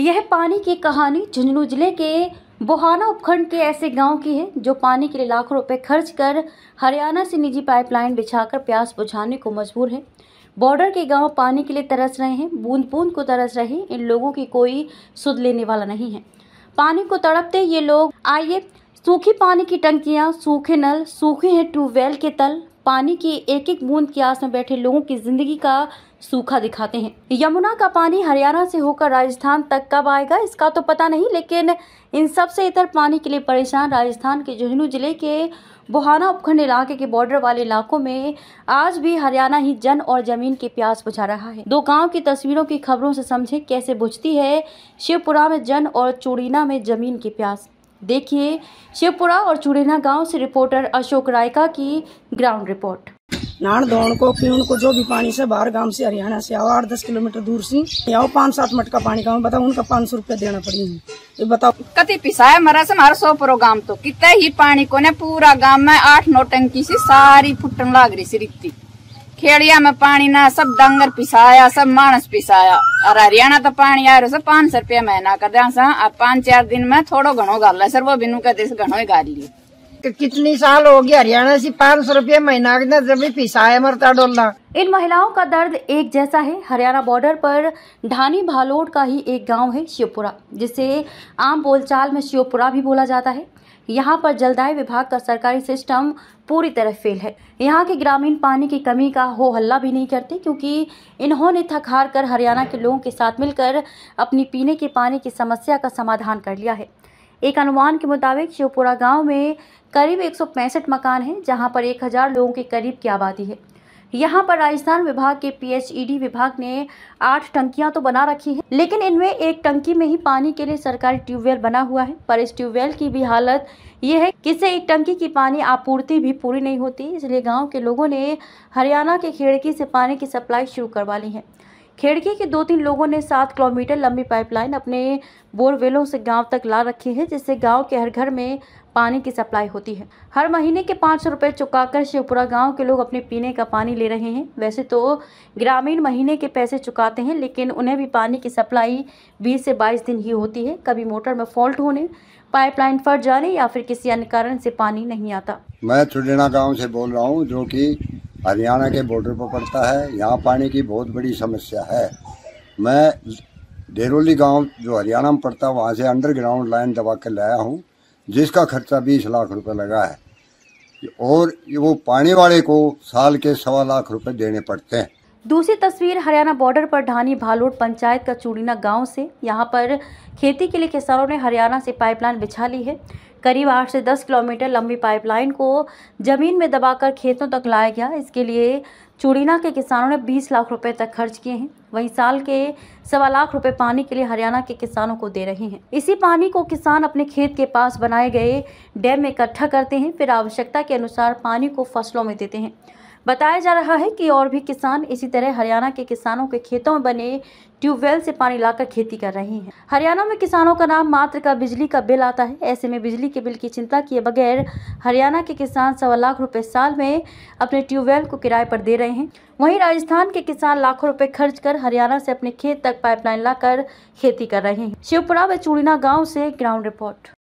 यह पानी की कहानी झुंझुनू जिले के बोहाना उपखंड के ऐसे गांव की है जो पानी के लिए लाखों रुपए खर्च कर हरियाणा से निजी पाइपलाइन बिछाकर प्यास बुझाने को मजबूर है बॉर्डर के गांव पानी के लिए तरस रहे हैं बूंद बूंद को तरस रहे इन लोगों की कोई सुध लेने वाला नहीं है पानी को तड़पते ये लोग आइए सूखी पानी की टंकियां, सूखे नल सूखे हैं ट्यूबवेल के तल पानी की एक एक बूंद की आस में बैठे लोगों की जिंदगी का सूखा दिखाते हैं यमुना का पानी हरियाणा से होकर राजस्थान तक कब आएगा इसका तो पता नहीं लेकिन इन सब से इतर पानी के लिए परेशान राजस्थान के झुंझुनू जिले के बुहाना उपखंड इलाके के बॉर्डर वाले इलाकों में आज भी हरियाणा ही जन और जमीन की प्यास बुझा रहा है दो गांव की तस्वीरों की खबरों से समझे कैसे बुझती है शिवपुरा में जन और चूड़ीना में जमीन की प्यास देखिए शिवपुरा और चुड़ेना गांव से रिपोर्टर अशोक रायका की ग्राउंड रिपोर्ट नान दौड़ को पीण को जो भी पानी से बाहर गांव से हरियाणा से आओ आठ दस किलोमीटर दूर से आओ पाँच सात मटका पानी का बताओ उनका पाँच सौ रूपया देना पड़ी ये बताओ कति पिसा है मरा से हमारा सौ परो गांव तो कितने ही पानी को ने पूरा गांव में आठ नौ टंकी से सारी फुटन लाग रही सी रिप्ती खेड़िया में पानी ना सब डंगर पिसाया सब मानस पिसाया और हरियाणा तो पानी आयो सर पांच सौ रुपया महीना कर दिया सा अब पांच चार दिन में थोड़ो घणो गाल सर वो बिनु देश घणो ही गाल लियो तो कितनी साल हो गया हरियाणा से पाँच सौ रूपये महीना जब पिसाया मरता डोलना इन महिलाओं का दर्द एक जैसा है हरियाणा बॉर्डर पर ढानी भालोड का ही एक गांव है शिवपुरा जिसे आम बोलचाल में शिवपुरा भी बोला जाता है यहाँ पर जलदाय विभाग का सरकारी सिस्टम पूरी तरह फेल है यहाँ के ग्रामीण पानी की कमी का हो हल्ला भी नहीं करते क्योंकि इन्होंने थक हार कर हरियाणा के लोगों के साथ मिलकर अपनी पीने के पानी की समस्या का समाधान कर लिया है एक अनुमान के मुताबिक शिवपुरा गांव में करीब एक मकान हैं जहां पर 1000 लोगों के करीब की आबादी है यहाँ पर राजस्थान विभाग के पीएचईडी e विभाग ने आठ टंकियां तो बना रखी है लेकिन इनमें एक टंकी में ही पानी के लिए सरकारी ट्यूबवेल बना हुआ है पर इस ट्यूबवेल की भी हालत ये है कि इससे एक टंकी की पानी आपूर्ति भी पूरी नहीं होती इसलिए गाँव के लोगों ने हरियाणा के खेड़की से पानी की सप्लाई शुरू करवा ली है खेड़की के दो तीन लोगों ने सात किलोमीटर लंबी पाइपलाइन अपने बोरवेलों से गांव तक ला रखी है जिससे गांव के हर घर में पानी की सप्लाई होती है हर महीने के पाँच सौ रुपये चुकाकर शिवपुरा गांव के लोग अपने पीने का पानी ले रहे हैं वैसे तो ग्रामीण महीने के पैसे चुकाते हैं लेकिन उन्हें भी पानी की सप्लाई बीस से बाईस दिन ही होती है कभी मोटर में फॉल्ट होने पाइपलाइन फट जाने या फिर किसी अन्य कारण से पानी नहीं आता मैं चुडेना गाँव से बोल रहा हूँ जो कि हरियाणा के बॉर्डर पर पड़ता है यहाँ पानी की बहुत बड़ी समस्या है मैं डेरोली गांव जो हरियाणा में पड़ता है वहाँ से अंडरग्राउंड लाइन दबा कर लाया हूँ जिसका खर्चा बीस लाख रुपए लगा है और वो पानी वाले को साल के सवा लाख रुपए देने पड़ते हैं दूसरी तस्वीर हरियाणा बॉर्डर पर ढानी भालोट पंचायत का चूड़ीना गांव से यहां पर खेती के लिए किसानों ने हरियाणा से पाइपलाइन बिछा ली है करीब आठ से दस किलोमीटर लंबी पाइपलाइन को ज़मीन में दबाकर खेतों तक लाया गया इसके लिए चुड़ीना के किसानों ने बीस लाख रुपए तक खर्च किए हैं वहीं साल के सवा लाख रुपए पानी के लिए हरियाणा के किसानों को दे रहे हैं इसी पानी को किसान अपने खेत के पास बनाए गए डैम में इकट्ठा करते हैं फिर आवश्यकता के अनुसार पानी को फसलों में देते हैं बताया जा रहा है कि और भी किसान इसी तरह हरियाणा के किसानों के खेतों में बने ट्यूबवेल से पानी लाकर खेती कर रहे हैं हरियाणा में किसानों का नाम मात्र का बिजली का बिल आता है ऐसे में बिजली के बिल की चिंता किए बगैर हरियाणा के किसान सवा लाख रुपए साल में अपने ट्यूबवेल को किराए पर दे रहे हैं वहीं राजस्थान के किसान लाखों रुपए खर्च कर हरियाणा से अपने खेत तक पाइपलाइन लाकर खेती कर रहे हैं शिवपुरा व चूड़ीना गाँव से ग्राउंड रिपोर्ट